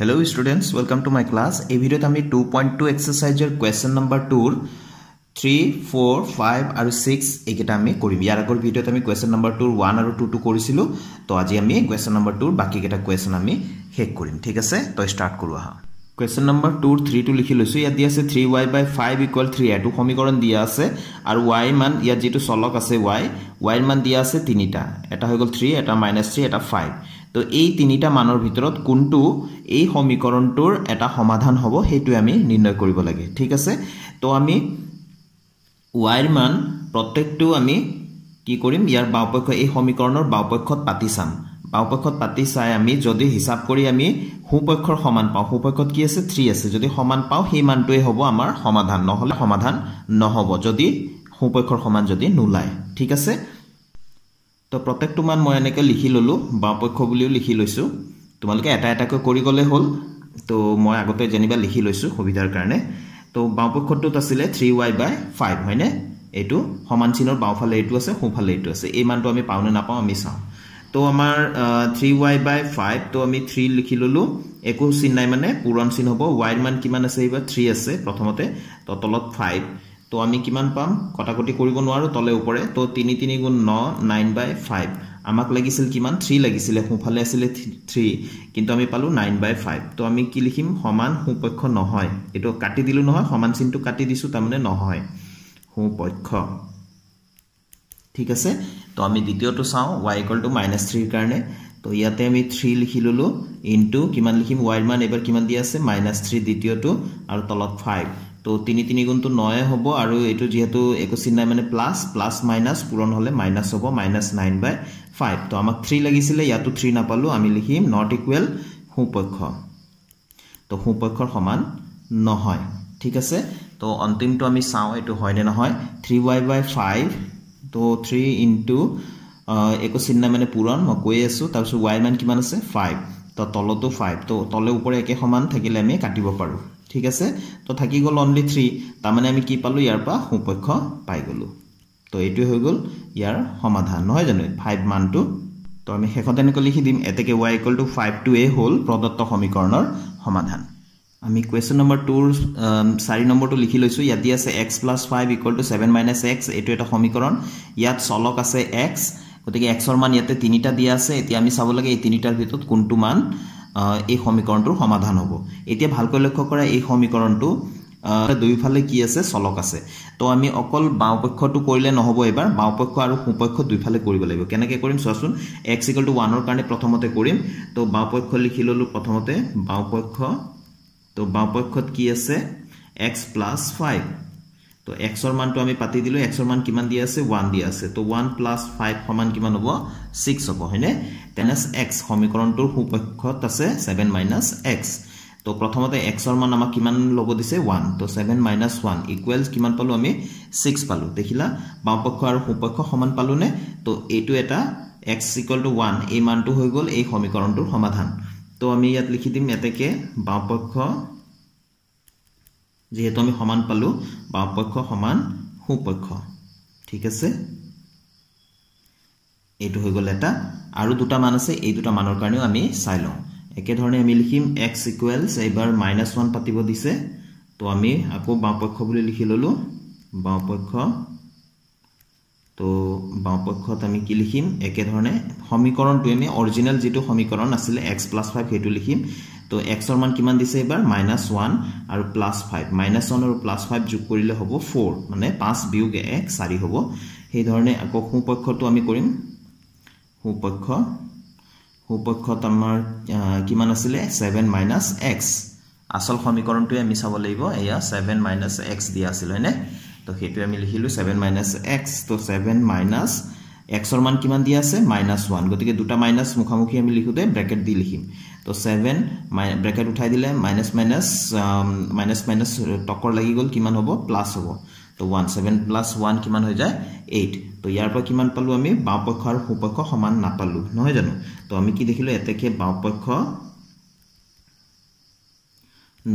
hello' students welcome to my class এই ভিডিঅ'ত আমি টু পইণ্ট টু এক্সাৰচাইজৰ কুৱেশ্যন নম্বৰ টুৰ থ্ৰী ফ'ৰ ফাইভ আৰু ছিক্স এইকেইটা আমি কৰিম ইয়াৰ আগৰ ভিডিঅ'ত আমি কুৱেশ্যন নম্বৰ টুৰ ওৱান আৰু টু টু কৰিছিলোঁ তো আজি আমি কুৱেশ্যন নম্বৰ টুৰ বাকীকেইটা কুৱেশ্যন আমি শেষ কৰিম ঠিক আছে তো ষ্টাৰ্ট কৰোঁ আহা কুৱেশ্যন নম্বৰ টুৰ থ্ৰীটো লিখি লৈছোঁ ইয়াত দিয়া আছে three Y by five equal three এইটো সমীকৰণ দিয়া আছে আৰু ৱাই মান ইয়াত যিটো চলক আছে ৱাই ৱাইৰ মান দিয়া আছে তিনিটা এটা হৈ গ'ল থ্ৰী এটা মাইনাছ থ্ৰী এটা ফাইভ তো এই তিনিটা মানৰ ভিতৰত কোনটো এই সমীকৰণটোৰ এটা সমাধান হ'ব সেইটোৱে আমি নিৰ্ণয় কৰিব লাগে ঠিক আছে তো আমি ৱাইৰ মান প্ৰত্যেকটো আমি কি কৰিম ইয়াৰ বাওঁপক্ষ এই সমীকৰণৰ বাওঁপক্ষত পাতি চাম বাওঁপক্ষত পাতি চাই আমি যদি হিচাপ কৰি আমি সুপক্ষৰ সমান পাওঁ সুপক্ষত কি আছে থ্ৰী আছে যদি সমান পাওঁ সেই মানটোৱে হ'ব আমাৰ সমাধান নহ'লে সমাধান নহ'ব যদি সুপক্ষৰ সমান যদি নোলায় ঠিক আছে তো প্ৰত্যেকটো মান মই এনেকৈ লিখি ল'লোঁ বাওঁপক্ষ বুলিও লিখি লৈছোঁ তোমালোকে এটা এটাকৈ কৰি গ'লে হ'ল তো মই আগতে যেনিবা লিখি লৈছোঁ সুবিধাৰ কাৰণে তো বাওঁপক্ষটোত আছিলে থ্ৰী ৱাই বাই ফাইভ হয়নে এইটো সমান চিনৰ বাওঁফালে এইটো আছে সোঁফালে এইটো আছে এই মানটো আমি পাওঁ নে নাপাওঁ আমি চাওঁ তো আমাৰ থ্ৰী ৱাই বাই ফাইভ তো আমি থ্ৰী লিখি ল'লোঁ একো চিন নাই মানে পুৰণ চিন হ'ব ৱাইৰ মান কিমান আছে এইবাৰ থ্ৰী আছে প্ৰথমতে তো তলত ফাইভ তো আমি কিমান পাম কটাকটি কৰিব নোৱাৰোঁ তলে ওপৰে তো তিনি তিনি গুণ ন নাইন বাই ফাইভ আমাক লাগিছিল কিমান থ্ৰী লাগিছিলে সোঁফালে আছিলে থ্ৰী কিন্তু আমি পালোঁ নাইন বাই ফাইভ তো আমি কি লিখিম সমান সুপক্ষ নহয় এইটো কাটি দিলোঁ নহয় সমান চিনটো কাটি দিছোঁ তাৰমানে নহয় সুপক্ষ ঠিক আছে তো আমি দ্বিতীয়টো চাওঁ ৱাই ইকলটো মাইনাছ থ্ৰীৰ কাৰণে তো ইয়াতে আমি থ্ৰী লিখি ল'লোঁ ইনটো কিমান লিখিম ৱাইৰ মান এইবাৰ কিমান দিয়া আছে মাইনাছ থ্ৰী দ্বিতীয়টো আৰু তলত ফাইভ তো তিনি তিনি গুণটো নয়ে হব আৰু এইটো যিহেতু একৈছ চিহ্নাই মানে প্লাছ প্লাছ মাইনাছ পূৰণ হ'লে মাইনাছ হ'ব মাইনাছ নাইন বাই ফাইভ তো আমাক থ্ৰী লাগিছিলে ইয়াতো থ্ৰী নাপালোঁ আমি লিখিম নট ইকুৱেল সুপক্ষ তো সুপক্ষৰ সমান নহয় ঠিক আছে তো অন্তিমটো আমি চাওঁ এইটো হয়নে নহয় থ্ৰী ৱাই বাই ফাইভ তো থ্ৰী ইনটু একৈছ চিহ্নাই মানে পূৰণ মই কৈ আছোঁ তাৰপিছত ৱাই মান কিমান আছে ফাইভ তো তলতো ফাইভ তো তলে ওপৰে একে সমান থাকিলে আমি কাটিব পাৰোঁ ঠিক আছে তো থাকি গল অনলি থ্ৰী তাৰমানে আমি কি পালোঁ ইয়াৰ পৰা সুপক্ষ পাই গলো তো এইটোৱে হৈ গল ইয়াৰ সমাধান নহয় জানো ফাইভ মানটো তো আমি শেষত এনেকৈ লিখি দিম এতেকে Y equal to five two এ হল প্ৰদত্ত সমীকৰণৰ সমাধান আমি কুৱেশ্যন নম্বৰ টুৰ চাৰি নম্বৰটো লিখি লৈছোঁ ইয়াতে আছে X plus five equal to seven minus X এইটো এটা সমীকৰণ ইয়াত চলক আছে এক্স গতিকে এক্সৰ মান ইয়াতে তিনিটা দিয়া আছে এতিয়া আমি চাব লাগে এই তিনিটাৰ ভিতৰত কোনটো মান এই সমীকৰণটোৰ সমাধান হ'ব এতিয়া ভালকৈ লক্ষ্য কৰা এই সমীকৰণটো দুয়োফালে কি আছে চলক আছে তো আমি অকল বাওঁপক্ষটো কৰিলে নহ'ব এইবাৰ বাওঁপক্ষ আৰু সোঁপক্ষ দুইফালে কৰিব লাগিব কেনেকৈ কৰিম চোৱাচোন এক্স ইকল টু ওৱানৰ কাৰণে প্ৰথমতে কৰিম তো বাওঁপক্ষ লিখি ল'লোঁ প্ৰথমতে বাওঁপক্ষ তো বাওঁপক্ষত কি আছে এক্স প্লাছ ফাইভ তো এক্সৰ মানটো আমি পাতি দিলোঁ এক্সৰ মান কিমান দিয়া আছে ওৱান দিয়া আছে তো ওৱান প্লাছ ফাইভ সমান কিমান হ'ব ছিক্স হ'ব হয়নে তেনে এক্স সমীকৰণটোৰ সুপক্ষত আছে ছেভেন মাইনাছ এক্স তো প্ৰথমতে এক্সৰ মান আমাক কিমান ল'ব দিছে ওৱান তো ছেভেন মাইনাছ ওৱান ইকুৱেল কিমান পালোঁ আমি ছিক্স পালোঁ দেখিলা বাওঁপক্ষ আৰু সুপক্ষ সমান পালোঁনে তো এইটো এটা এক্স ইকুৱেল টু ওৱান এই মানটো হৈ গ'ল এই সমীকৰণটোৰ সমাধান তো আমি ইয়াত লিখি দিম এতেকে বাওঁপক্ষ যিহেতু আমি সমান পালোঁ বাওঁপক্ষ সমান সুপক্ষ ঠিক আছে এইটো হৈ গ'ল এটা আৰু দুটামান আছে এই দুটামানৰ কাৰণেও আমি চাই লওঁ একেধৰণে আমি লিখিম এক্স ইকুৱেলছ এইবাৰ মাইনাছ ওৱান পাতিব দিছে তো আমি আকৌ বাওঁপক্ষ বুলি লিখি ল'লোঁ বাওঁপক্ষ তো বাওঁপক্ষত আমি কি লিখিম একেধৰণে সমীকৰণটো আমি অৰিজিনেল যিটো সমীকৰণ আছিলে এক্স প্লাছ ফাইভ সেইটো লিখিম তো এক্সৰ মান কিমান দিছে এবাৰ মাইনাছ ওৱান আৰু প্লাছ ফাইভ মাইনাছ ওৱান আৰু প্লাছ ফাইভ যোগ কৰিলে হ'ব ফ'ৰ মানে পাঁচ বিয়োগ এক চাৰি হ'ব সেইধৰণে আকৌ সুপক্ষটো আমি কৰিম সুপক্ষ সুপক্ষত আমাৰ কিমান আছিলে ছেভেন মাইনাছ এক্স আচল সমীকৰণটোৱে আমি চাব লাগিব এয়া ছেভেন মাইনাছ এক্স দিয়া আছিল হয়নে তো সেইটোৱে আমি লিখিলোঁ ছেভেন মাইনাছ এক্স তো ছেভেন মাইনাছ এক্সর মান কিমান দিয়া আছে মাইনাস ওয়ান গতিকে দুটা মাইনাস মুখামুখি আমি লিখোতে ব্রেকেট দি লিখিম তো সেভেন ব্রেকেট উঠাই দিলে মাইনাস মাইনাস মাইনাস মাইনাস টকর লাগি গেল কিমান হব প্লাস হব তো ওয়ান সেভেন প্লাস ওয়ান কিমান হয়ে যায় এইট তো ইয়ার পর কিমান পালো আমি বাঁ পক্ষ আর সুপক্ষ সমান নাপালো নহয় জানো তো আমি কি দেখিলো এতেকে বাঁ পক্ষ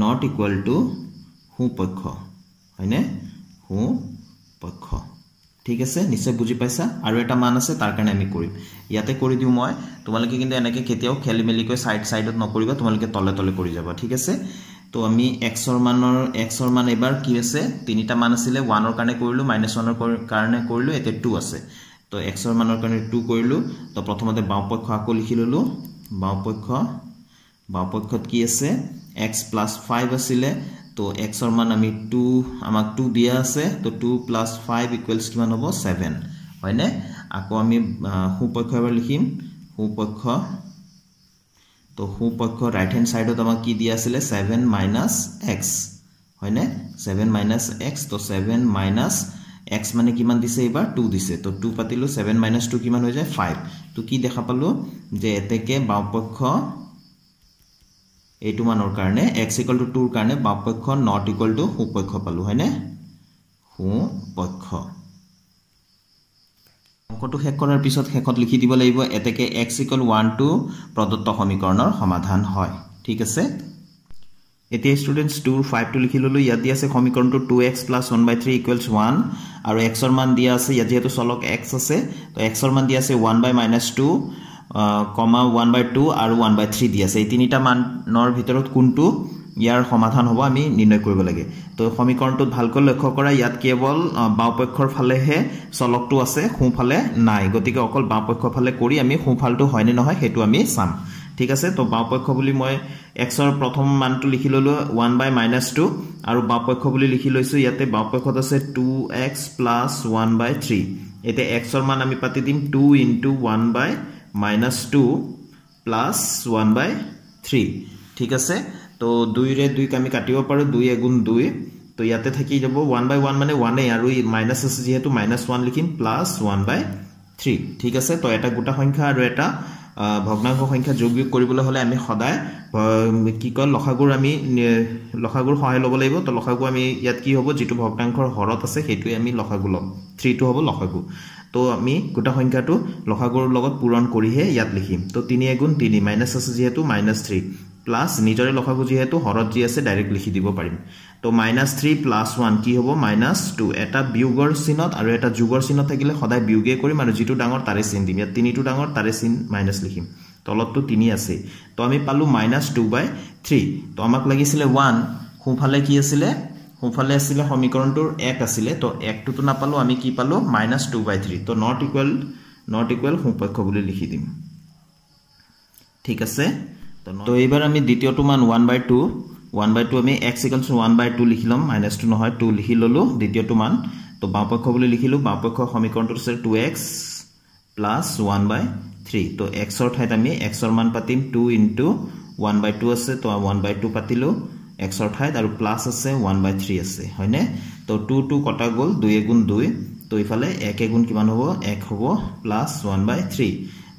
নট ইকুয়াল টু সুপক্ষ হয়নে সুপক্ষ ঠিক আছে নিশ্চয় বুজি পাইছা আৰু এটা মান আছে তাৰ কাৰণে আমি কৰিম ইয়াতে কৰি দিওঁ মই তোমালোকে কিন্তু এনেকৈ কেতিয়াও খেলি মেলিকৈ ছাইড ছাইডত নকৰিবা তোমালোকে তলে তলে কৰি যাবা ঠিক আছে তো আমি এক্সৰ মানৰ এক্সৰ মান এইবাৰ কি আছে তিনিটা মান আছিলে ওৱানৰ কাৰণে কৰিলোঁ মাইনাছ ওৱানৰ কাৰণে কৰিলোঁ এতিয়া টু আছে তো এক্সৰ মানৰ কাৰণে টু কৰিলোঁ তো প্ৰথমতে বাওঁপক্ষ আকৌ লিখি ল'লোঁ বাওঁপক্ষ বাওঁপক্ষত কি আছে এক্স প্লাছ ফাইভ আছিলে তো এক্সৰ মান আমি টু আমাক টু দিয়া আছে তো টু প্লাছ ফাইভ ইকুৱেলছ কিমান হ'ব ছেভেন হয়নে আকৌ আমি সুপক্ষ এবাৰ লিখিম সুপক্ষ তো সুপক্ষ ৰাইট হেণ্ড ছাইডত আমাক কি দিয়া আছিলে ছেভেন মাইনাছ এক্স হয়নে ছেভেন মাইনাছ এক্স তো ছেভেন মাইনাছ এক্স মানে কিমান দিছে এইবাৰ টু দিছে তো টু পাতিলোঁ ছেভেন মাইনাছ টু কিমান হৈ যায় ফাইভ তো কি দেখা পালোঁ যে এতেকে বাওঁপক্ষ এইটো মানৰ কাৰণে এক্স ইকুৱেল টু টুৰ কাৰণে বাওঁপক্ষ নট ইকুৱেল টু সুপক্ষ পালোঁ হয়নে সুপক্ষ অংকটো শেষ কৰাৰ পিছত শেষত লিখি দিব লাগিব এতেকে এক্স ইকুৱেল ওৱান টু প্ৰদত্ত সমীকৰণৰ সমাধান হয় ঠিক আছে এতিয়া ষ্টুডেণ্টছ টুৰ ফাইভটো লিখি ল'লোঁ ইয়াত দিয়া আছে সমীকৰণটো two X plus one by three equals one আৰু এক্সৰ মান দিয়া আছে ইয়াত যিহেতু চলক এক্স আছে তো এক্সৰ মান দিয়া আছে one by minus two comma one by two আৰু ওৱান বাই থ্ৰী দি আছে এই তিনিটা মানৰ ভিতৰত কোনটো ইয়াৰ সমাধান হ'ব আমি নিৰ্ণয় কৰিব লাগে তো সমীকৰণটোত ভালকৈ লক্ষ্য কৰা ইয়াত কেৱল বাওঁপক্ষৰ ফালেহে চলকটো আছে সোঁফালে নাই গতিকে অকল বাওঁপক্ষৰ ফালে কৰি আমি সোঁফালটো হয়নে নহয় সেইটো আমি চাম ঠিক আছে তো বাওঁপক্ষ বুলি মই এক্সৰ প্ৰথম মানটো লিখি ল'লোঁ ওৱান বাই মাইনাছ টু আৰু বাওঁপক্ষ বুলি লিখি লৈছোঁ ইয়াতে বাওঁপক্ষত আছে two X plus one by three এতিয়া এক্সৰ মান আমি পাতি দিম two into one by minus two plus one by three ঠিক আছে তো দুইৰে দুইক আমি কাটিব পাৰোঁ দুই এগুণ দুই তো ইয়াতে থাকি যাব ওৱান বাই ওৱান মানে ওৱানেই আৰু এই মাইনাছ আছে যিহেতু মাইনাছ ওৱান লিখিম প্লাছ ওৱান বাই থ্ৰী ঠিক আছে তো এটা গোটা সংখ্যা আৰু এটা ভগ্নাংশ সংখ্যা যোগ বিয়োগ কৰিবলৈ হ'লে আমি সদায় কি কয় লখাগুৰ আমি লখাগুৰ সহায় ল'ব লাগিব তো লখাগু আমি ইয়াত কি হ'ব যিটো ভগ্নাংশৰ হৰত আছে সেইটোৱে আমি লখাগু ল'ম থ্ৰীটো হ'ব লখাগু তো আমি গোটা সংখ্যাটো লখাগুৰ লগত পূৰণ কৰিহে ইয়াত লিখিম তো তিনি এগুণ তিনি মাইনাছ আছে যিহেতু মাইনাছ থ্ৰী প্লাছ নিজৰে লখাগু যিহেতু হৰত যি আছে ডাইৰেক্ট লিখি দিব পাৰিম তো মাইনাছ থ্ৰী প্লাছ ওৱান কি হ'ব মাইনাছ টু এটা বিয়োগৰ চিনত আৰু এটা যোগৰ চিনত থাকিলে সদায় বিয়োগে কৰিম আৰু যিটো ডাঙৰ তাৰে চিন দিম ইয়াত তিনিটো ডাঙৰ তাৰে চিন মাইনাছ লিখিম তলততো তিনি আছে তো আমি পালোঁ মাইনাছ টু বাই থ্ৰী তো আমাক লাগিছিলে ওৱান সোঁফালে কি আছিলে সোঁফালে আছিলে সমীকৰণটোৰ এক আছিলে তো একটোতো নাপালোঁ আমি কি পালোঁ মাইনাছ টু বাই থ্ৰী তো নট ইকুৱেল নট ইকুৱেল সোঁপক্ষ বুলি লিখি দিম ঠিক আছে তো এইবাৰ আমি দ্বিতীয়টো মান one by two one by two আমি X equals one by two লিখি ল'ম মাইনাছ টু নহয় টু লিখি ল'লোঁ দ্বিতীয়টো মান তো বাওঁপক্ষ বুলি লিখিলোঁ বাওঁপক্ষৰ সমীকৰণটো আছে two X plus one by three তো এক্সৰ ঠাইত আমি এক্সৰ মান পাতিম two into one by two আছে তো ওৱান বাই টু পাতিলোঁ এক্সৰ ঠাইত আৰু প্লাছ আছে ওৱান বাই থ্ৰী আছে হয়নে তো টু টু কটা গ'ল দুই এগুণ দুই তো ইফালে এক এগুণ কিমান হ'ব এক হ'ব প্লাছ ওৱান বাই থ্ৰী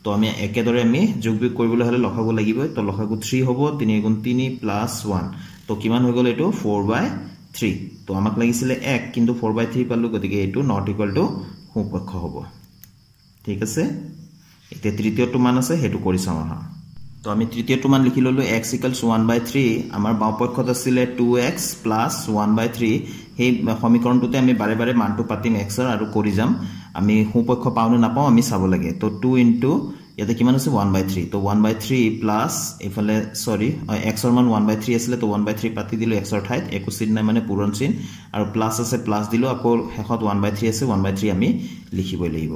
তো আমি একদরে আমি যোগ বিয়োগ করবলে হলে লখাব লাগিব তো লখাগু 3 হবো 3 গুণ 3 প্লাস 1 তো কিমান হৈ গলে এটো 4 বাই 3 তো আমাক লাগিছিলে 1 কিন্তু 4 বাই 3 পালো গদিকে এটো নট ইকুয়াল টু সমপক্ষ হবো ঠিক আছে এতে তৃতীয়টো মান আছে হেটো কৰি চাওঁ হা তো আমি তৃতীয়টো মান লিখি ললো x 1 বাই 3 আমাৰ বাও পক্ষত আছিলে 2x 1 বাই 3 এই সমীকৰণটোতে আমি বাৰে বাৰে মানটো পাতিম x ৰ আৰু কৰি যাম আমি সোঁপক্ষ পাওঁ নে নাপাওঁ আমি চাব লাগে তো টু ইনটু ইয়াতে কিমান আছে ওৱান বাই থ্ৰী তো ওৱান বাই থ্ৰী প্লাছ এইফালে চৰি এক্সৰ মান ওৱান বাই থ্ৰী আছিলে তো ওৱান বাই থ্ৰী পাতি দিলোঁ এক্সৰ ঠাইত একো চিন নাই মানে পূৰণ চিন আৰু প্লাছ আছে প্লাছ দিলোঁ আকৌ শেষত ওৱান বাই থ্ৰী আছে ওৱান বাই থ্ৰী আমি লিখিবই লাগিব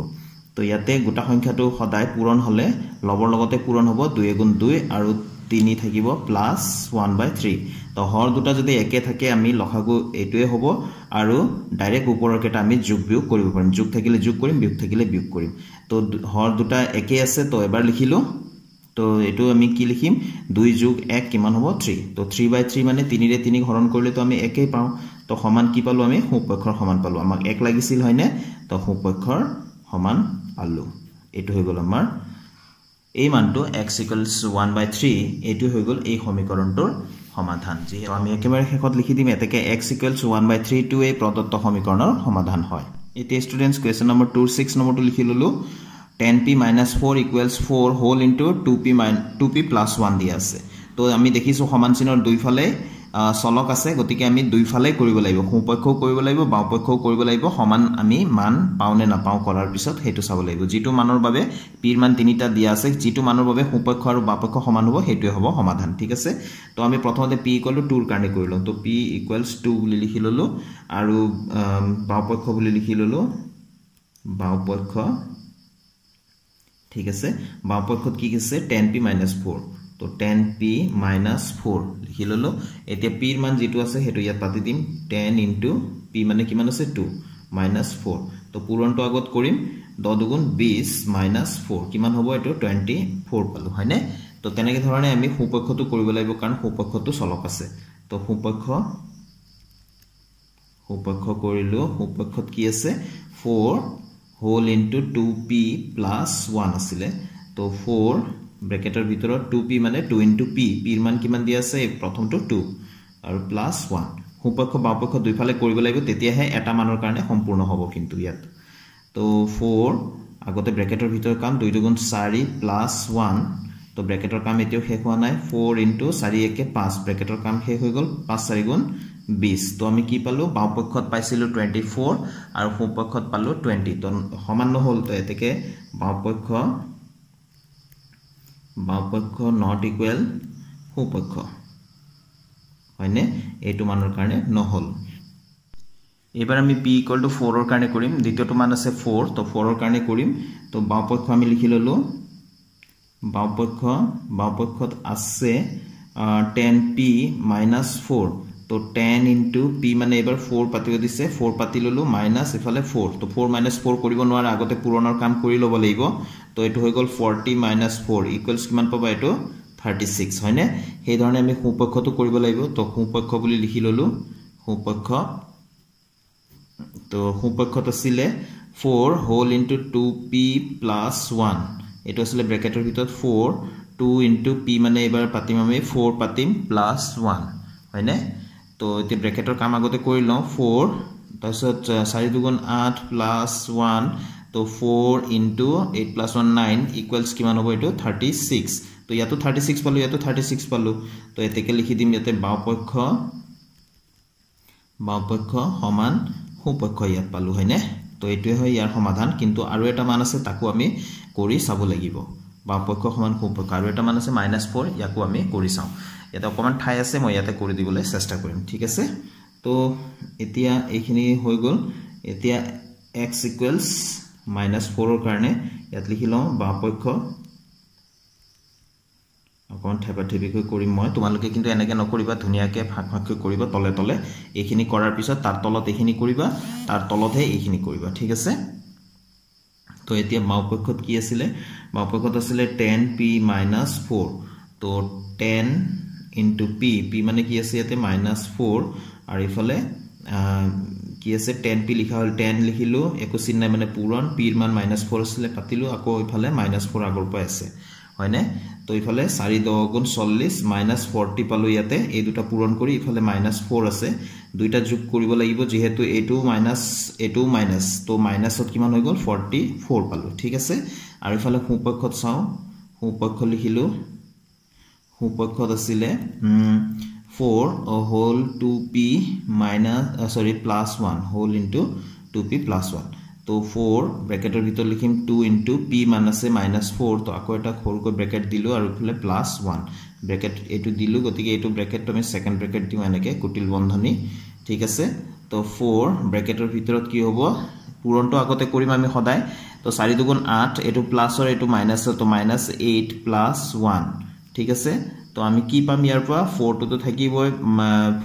তো ইয়াতে গোটা সংখ্যাটো সদায় পূৰণ হ'লে লবৰ লগতে পূৰণ হ'ব দুই এগুণ দুই আৰু তিনি থাকিব প্লাছ ওৱান বাই থ্ৰী তো হৰ দুটা যদি একে থাকে আমি লখাগু এইটোৱেই হব আৰু ডাইৰেক্ট ওপৰৰ কেইটা আমি যোগ বিয়োগ কৰিব পাৰিম যোগ থাকিলে যোগ কৰিম বিয়োগ থাকিলে বিয়োগ কৰিম তো হৰ দুটা একেই আছে তো এবাৰ লিখিলোঁ তো এইটো আমি কি লিখিম দুই যোগ এক কিমান হব থ্ৰী তো থ্ৰী বাই থ্ৰী মানে তিনিৰে তিনি হৰণ কৰিলেতো আমি একেই পাওঁ তো সমান কি পালোঁ আমি সুপক্ষৰ সমান পালোঁ আমাক এক লাগিছিল হয়নে তো সুপক্ষৰ সমান পালোঁ এইটো হৈ গ'ল আমাৰ এই মানটো X equals one by three এইটোৱে হৈ গ'ল এই সমীকৰণটোৰ সমাধান যিহেতু আমি একেবাৰে শেষত লিখি দিম এতেকে এক্স ইকুৱেলছ ওৱান বাই থ্ৰীটো এই প্ৰদত্ত সমীকৰণৰ সমাধান হয় এতিয়া students question number two six নম্বৰটো লিখি ল'লোঁ ten P minus four equals four হ'ল into two P my two P plus one দিয়া আছে ত' আমি দেখিছোঁ সমান চিনৰ দুইফালে চলক আছে গতিকে আমি দুইফালেই কৰিব লাগিব সোঁপক্ষও কৰিব লাগিব বাওঁপক্ষও কৰিব লাগিব সমান আমি মান পাওঁ নে নাপাওঁ কৰাৰ পিছত সেইটো চাব লাগিব যিটো মানৰ বাবে পিৰ মান তিনিটা দিয়া আছে যিটো মানৰ বাবে সোঁপক্ষ আৰু বাওঁপক্ষ সমান হ'ব সেইটোৱে হ'ব সমাধান ঠিক আছে তো আমি প্ৰথমতে পি ইকুৱেল টু টুৰ কাৰণে কৰি লওঁ তো পি ইকুৱেলছ টু বুলি লিখি ল'লোঁ আৰু বাওঁপক্ষ বুলি লিখি ল'লোঁ বাওঁপক্ষ ঠিক আছে বাওঁপক্ষত কি আছে টেন পি মাইনাছ ফ'ৰ তো টেন পি মাইনাছ ফোর লিখি ললো এটা পির মান যে আছে সেই পাতি দিম টেন ইন্টু পি মানে কি আছে টু মাইনাছ ফোর তো পূরণ আগত করিম দ দুগুণ বিশ মাইনাছ ফোর কি হব এই টুয়েন্টি ফোর পালো হয়নে তো তেনে ধরনের আমি সুপক্ষত করব কারণ সুপক্ষত চলক আছে তো সুপক্ষ সুপক্ষ করলো সুপক্ষত কি আছে four whole into two P plus one আসলে তো ফোর ব্ৰেকেটৰ ভিতৰত টু পি মানে টু ইনটু পি পিৰ মান কিমান দিয়া আছে প্ৰথমটো টু আৰু প্লাছ ওৱান সোঁপক্ষ বাওঁপক্ষ দুইফালে কৰিব লাগিব তেতিয়াহে এটা মানৰ কাৰণে সম্পূৰ্ণ হ'ব কিন্তু ইয়াত তো ফ'ৰ আগতে ব্ৰেকেটৰ ভিতৰত কাম দুই দুগুণ চাৰি প্লাছ ওৱান তো ব্ৰেকেটৰ কাম এতিয়াও শেষ হোৱা নাই ফ'ৰ ইনটু চাৰি একে পাঁচ ব্ৰেকেটৰ কাম শেষ হৈ গ'ল পাঁচ চাৰিগুণ বিছ তো আমি কি পালোঁ বাওঁপক্ষত পাইছিলোঁ টুৱেণ্টি ফ'ৰ আৰু সোঁপক্ষত পালোঁ টুৱেণ্টি তো সমান নহ'ল তো এতেকে বাওঁপক্ষ বাওঁপক্ষ নট ইকুৱেল সোঁপক্ষ হয়নে এইটো মানৰ কাৰণে নহ'ল এইবাৰ আমি পি ইকুৱেলটো ফ'ৰৰ কাৰণে কৰিম দ্বিতীয়টো মান আছে ফ'ৰ তো ফ'ৰৰ কাৰণে কৰিম তো বাওঁপক্ষ আমি লিখি ল'লোঁ বাওঁপক্ষ বাওঁপক্ষত আছে টেন পি মাইনাছ ফ'ৰ তো টেন ইণ্টু পি মানে এইবাৰ ফ'ৰ পাতিব দিছে ফ'ৰ পাতি ল'লোঁ মাইনাছ এইফালে ফ'ৰ তো ফ'ৰ মাইনাছ ফ'ৰ কৰিব নোৱাৰে আগতে পূৰণৰ কাম কৰি ল'ব লাগিব তো এইটো হৈ গ'ল 40 মাইনাস 4 ইকুৱেলছ কিমান পাবা এটো 36 হয়নে সেই ধৰণে আমি সূপক্ষটো কৰিব লাগিব তো সূপক্ষ বুলি লিখি ললো সূপক্ষ তো সূপক্ষত আছিলে 4 হোল ইনটু 2p 1 এটো আছিলে ব্ৰেকেটৰ ভিতৰত 4 2 ইনটু p মানে এবাৰ পাতিম আমি 4 পাতিম 1 হয়নে তো এতি ব্ৰেকেটৰ কাম আগতে কৰি লওঁ 4 তাৰ পিছত 4 দুগুণ 8 1 तो four into eight plus one nine equals कि थार्टी सिक्स तो इतना थार्टी सिक्स पालू इतना थार्टी सिक्स पालू तो इतने लिखी दीम इतने बाँपक्ष बाँपक्ष समान सूपक्ष इतना पाल है तो ये इार समाधान कि मान आज तक आम चाह लगे बाँपक्ष समान सूपक्ष और एक मान आज माइनास फोर इको आम चाँव इतने अक ठाई आए मैं इतने कर दीब चेस्ा कर ठीक है तो इतना यह गल इतना एक्स इकुवेल्स মাইনাছ ফ'ৰৰ কাৰণে ইয়াত লিখি লওঁ বাওঁপক্ষ অকণমান ঠেপা ঠেপিকৈ কৰিম মই তোমালোকে কিন্তু এনেকৈ নকৰিবা ধুনীয়াকৈ ফাঁক ফাঁককৈ কৰিবা তলে তলে এইখিনি কৰাৰ পিছত তাৰ তলত এইখিনি কৰিবা তাৰ তলতহে এইখিনি কৰিবা ঠিক আছে তো এতিয়া বাওঁপক্ষত কি আছিলে বাওঁপক্ষত আছিলে টেন পি মাইনাছ ফ'ৰ তো টেন ইনটু পি পি মানে কি আছে ইয়াতে মাইনাছ ফ'ৰ আৰু ইফালে কি আছে টেন পি লিখা হ'ল টেন লিখিলোঁ একো চিন নাই মানে পূৰণ পিৰ মান মাইনাছ ফ'ৰ আছিলে পাতিলোঁ আকৌ এইফালে মাইনাছ ফ'ৰ আগৰ পৰাই আছে হয়নে তো এইফালে চাৰি দহ গুণ চল্লিছ মাইনাছ ফৰ্টি পালোঁ ইয়াতে এই দুটা পূৰণ কৰি ইফালে মাইনাছ ফ'ৰ আছে দুইটা যোগ কৰিব লাগিব যিহেতু এইটো মাইনাছ এইটো মাইনাছ তো মাইনাছত কিমান হৈ গ'ল ফৰ্টি ফ'ৰ পালোঁ ঠিক আছে আৰু ইফালে সোঁপক্ষত চাওঁ সোঁপক্ষ লিখিলোঁ সোঁপক্ষত আছিলে 4 a whole 2p minus uh, sorry plus 1 whole into 2p plus 1 तो 4 ব্ৰ্যাকেটৰ ভিতৰ লিখিম 2 into p minus a minus 4 তো আকৌ এটা খৰক ব্ৰ্যাকেট দিলো আৰু ফলে plus 1 ব্র্যাকেট এটো দিলো গতিকে এটো ব্র্যাকেট আমি সেকেন্ড ব্র্যাকেট দিম এনেকে কুটিল বন্ধনী ঠিক আছে তো 4 ব্ৰ্যাকেটৰ ভিতৰত কি হ'ব পূৰণটো আগতে কৰিম আমি সদায় তো 4 দুগুণ 8 এটো প্লাসৰ এটো মাইনাসৰ তো -8 1 ঠিক আছে তো আমি কি পাম ইয়াৰ পৰা ফ'ৰটোতো থাকিবই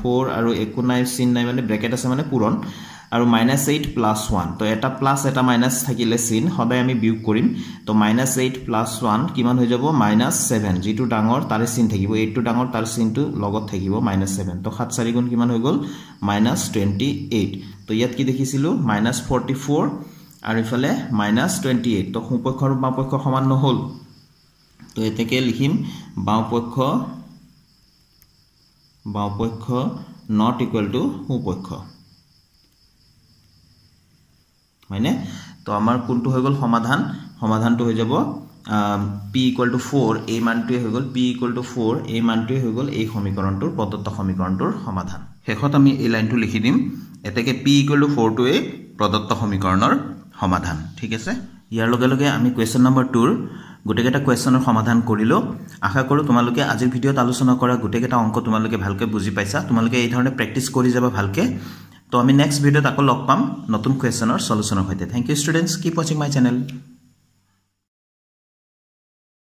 ফ'ৰ আৰু একো নাই চিন নাই মানে ব্ৰেকেট আছে মানে পূৰণ আৰু মাইনাছ এইট প্লাছ ওৱান তো এটা প্লাছ এটা মাইনাছ থাকিলে চিন সদায় আমি বিয়োগ কৰিম তো মাইনাছ এইট প্লাছ ওৱান কিমান হৈ যাব মাইনাছ ছেভেন যিটো ডাঙৰ তাৰে চিন থাকিব এইটটো ডাঙৰ তাৰ চিনটো লগত থাকিব মাইনাছ ছেভেন তো সাত চাৰিগুণ কিমান হৈ গ'ল মাইনাছ টুৱেণ্টি এইট তো ইয়াত কি দেখিছিলোঁ মাইনাছ ফৰ্টি ফ'ৰ আৰু ইফালে মাইনাছ টুৱেণ্টি এইট তো সোঁপক্ষ আৰু বাওঁপক্ষ সমান নহ'ল তো এতেকে লিখিম বাওপক্ষ বাওপক্ষ নট ইকুয়াল টু সুপক্ষ হয়নে তো আমার কোন গেল সমাধান সমাধানটা হয়ে যাব পি ইকুয়াল টু ফোর এই মানটাই হয়ে গেল পি ইকুয়াল টু ফোর এই মানটাই হয়ে গেল এই সমীকরণটার প্রদত্ত সমীকরণটার সমাধান শেষত আমি এই লাইনটা লিখি দিম এতেকে পি ইকুয়াল টু ফোরটোয় প্রদত্ত সমীকরণের সমাধান ঠিক আছে ইয়ার লগে আমি কুয়েশন নম্বর টুর গোটেইকেইটা কুৱেশ্যনৰ সমাধান কৰিলোঁ আশা কৰোঁ তোমালোকে আজিৰ ভিডিঅ'ত আলোচনা কৰা গোটেইকেইটা অংক তোমালোকে ভালকৈ বুজি পাইছা তোমালোকে এইধৰণে প্ৰেক্টিচ কৰি যাবা ভালকৈ তো আমি নেক্সট ভিডিঅ'ত আকৌ লগ পাম নতুন কুৱেশ্যনৰ চলুচনৰ সৈতে থেংক ইউ ষ্টুডেণ্টছ কিপ ৱাচিং মাই চেনেল